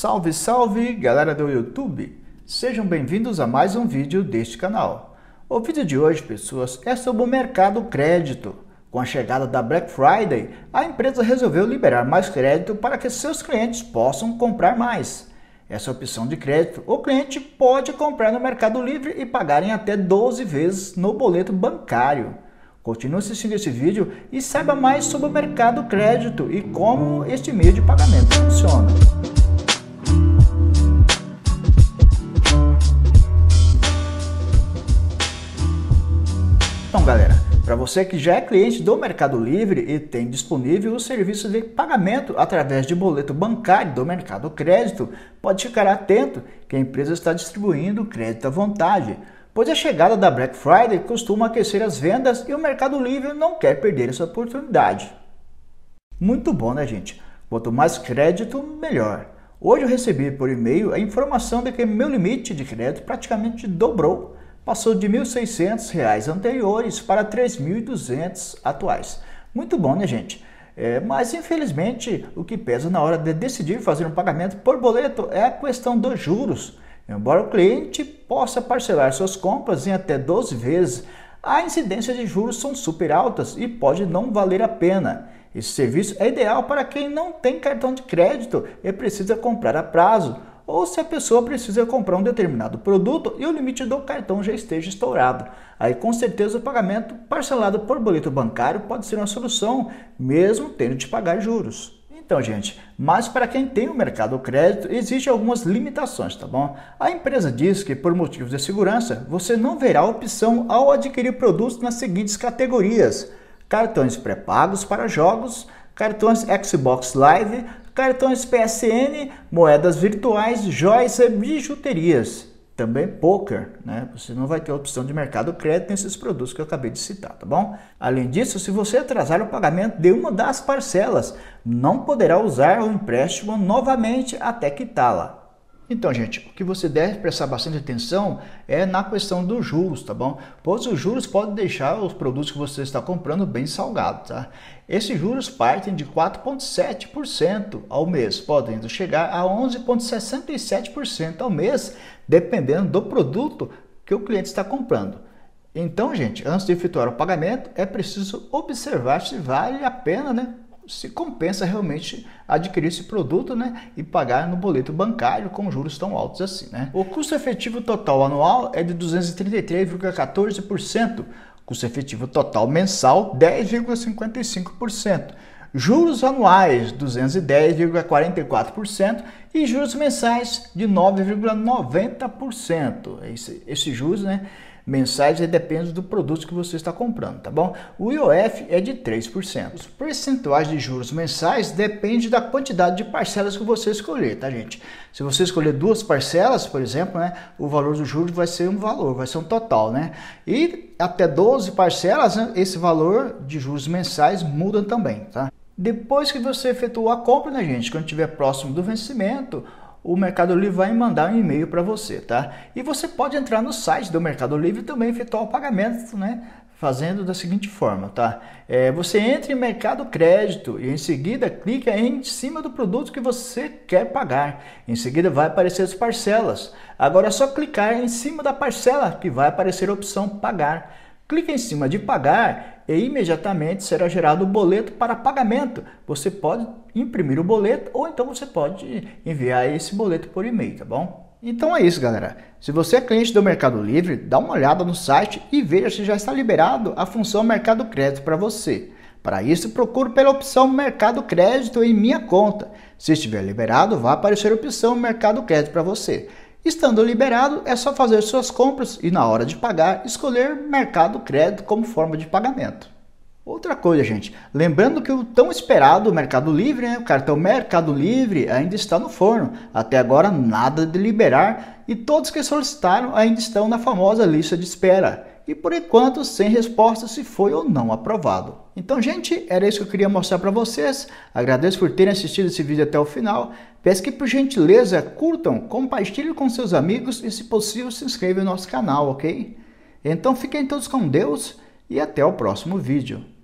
Salve, salve, galera do YouTube! Sejam bem-vindos a mais um vídeo deste canal. O vídeo de hoje, pessoas, é sobre o mercado crédito. Com a chegada da Black Friday, a empresa resolveu liberar mais crédito para que seus clientes possam comprar mais. Essa opção de crédito, o cliente pode comprar no Mercado Livre e pagar em até 12 vezes no boleto bancário. Continue assistindo esse vídeo e saiba mais sobre o mercado crédito e como este meio de pagamento funciona. Então, galera, para você que já é cliente do Mercado Livre e tem disponível o serviço de pagamento através de boleto bancário do Mercado Crédito, pode ficar atento que a empresa está distribuindo crédito à vontade, pois a chegada da Black Friday costuma aquecer as vendas e o Mercado Livre não quer perder essa oportunidade. Muito bom, né, gente? Quanto mais crédito, melhor. Hoje eu recebi por e-mail a informação de que meu limite de crédito praticamente dobrou passou de R$ 1.600 anteriores para R$ 3.200 atuais. Muito bom, né, gente? É, mas infelizmente o que pesa na hora de decidir fazer um pagamento por boleto é a questão dos juros. Embora o cliente possa parcelar suas compras em até 12 vezes, a incidência de juros são super altas e pode não valer a pena. Esse serviço é ideal para quem não tem cartão de crédito e precisa comprar a prazo ou se a pessoa precisa comprar um determinado produto e o limite do cartão já esteja estourado. Aí com certeza o pagamento parcelado por boleto bancário pode ser uma solução, mesmo tendo de pagar juros. Então, gente, mas para quem tem o mercado crédito, existem algumas limitações, tá bom? A empresa diz que, por motivos de segurança, você não verá opção ao adquirir produtos nas seguintes categorias: cartões pré-pagos para jogos, cartões Xbox Live, cartões PSN, moedas virtuais, joias e bijuterias. Também poker, né? Você não vai ter opção de mercado crédito nesses produtos que eu acabei de citar, tá bom? Além disso, se você atrasar o pagamento de uma das parcelas, não poderá usar o empréstimo novamente até quitá-la. Então, gente, o que você deve prestar bastante atenção é na questão dos juros, tá bom? Pois os juros podem deixar os produtos que você está comprando bem salgados, tá? Esses juros partem de 4,7% ao mês, podendo chegar a 11,67% ao mês, dependendo do produto que o cliente está comprando. Então, gente, antes de efetuar o pagamento, é preciso observar se vale a pena, né? se compensa realmente adquirir esse produto né, e pagar no boleto bancário com juros tão altos assim. Né? O custo efetivo total anual é de 233,14%, custo efetivo total mensal 10,55%. Juros anuais 210,44% e juros mensais de 9,90%. Esse, esse juros, né? mensais e depende do produto que você está comprando, tá bom? O IOF é de 3%. Os percentuais de juros mensais depende da quantidade de parcelas que você escolher, tá gente? Se você escolher duas parcelas, por exemplo, né, o valor do juros vai ser um valor, vai ser um total, né? E até 12 parcelas, né, esse valor de juros mensais muda também, tá? Depois que você efetuou a compra, né, gente, quando estiver próximo do vencimento, o Mercado Livre vai mandar um e-mail para você, tá? E você pode entrar no site do Mercado Livre e também efetuar o pagamento, né? Fazendo da seguinte forma, tá? É, você entra em Mercado Crédito e em seguida clica em cima do produto que você quer pagar. Em seguida vai aparecer as parcelas. Agora é só clicar em cima da parcela que vai aparecer a opção Pagar. Clica em cima de Pagar e imediatamente será gerado o boleto para pagamento. Você pode imprimir o boleto ou então você pode enviar esse boleto por e-mail, tá bom? Então é isso, galera. Se você é cliente do Mercado Livre, dá uma olhada no site e veja se já está liberado a função Mercado Crédito para você. Para isso, procure pela opção Mercado Crédito em Minha Conta. Se estiver liberado, vai aparecer a opção Mercado Crédito para você. Estando liberado, é só fazer suas compras e, na hora de pagar, escolher Mercado Crédito como forma de pagamento. Outra coisa, gente, lembrando que o tão esperado Mercado Livre, né, o cartão Mercado Livre, ainda está no forno. Até agora, nada de liberar e todos que solicitaram ainda estão na famosa lista de espera e por enquanto sem resposta se foi ou não aprovado. Então, gente, era isso que eu queria mostrar para vocês. Agradeço por terem assistido esse vídeo até o final. Peço que, por gentileza, curtam, compartilhem com seus amigos e, se possível, se inscrevam no nosso canal, ok? Então, fiquem todos com Deus e até o próximo vídeo.